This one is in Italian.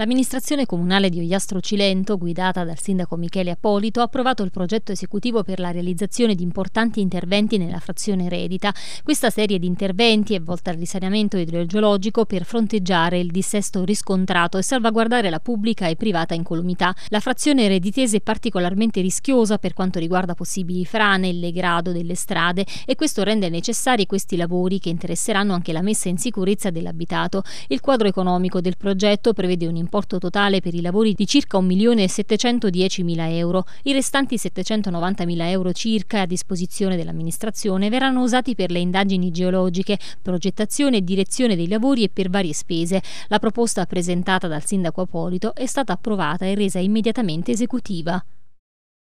L'amministrazione comunale di Ogliastro Cilento, guidata dal sindaco Michele Appolito, ha approvato il progetto esecutivo per la realizzazione di importanti interventi nella frazione eredita. Questa serie di interventi è volta al risanamento idrogeologico per fronteggiare il dissesto riscontrato e salvaguardare la pubblica e privata incolumità. La frazione ereditese è particolarmente rischiosa per quanto riguarda possibili frane, il degrado delle strade e questo rende necessari questi lavori che interesseranno anche la messa in sicurezza dell'abitato. Il quadro economico del progetto prevede un importo totale per i lavori di circa 1.710.000 euro. I restanti 790.000 euro circa a disposizione dell'amministrazione verranno usati per le indagini geologiche, progettazione e direzione dei lavori e per varie spese. La proposta presentata dal sindaco Apolito è stata approvata e resa immediatamente esecutiva.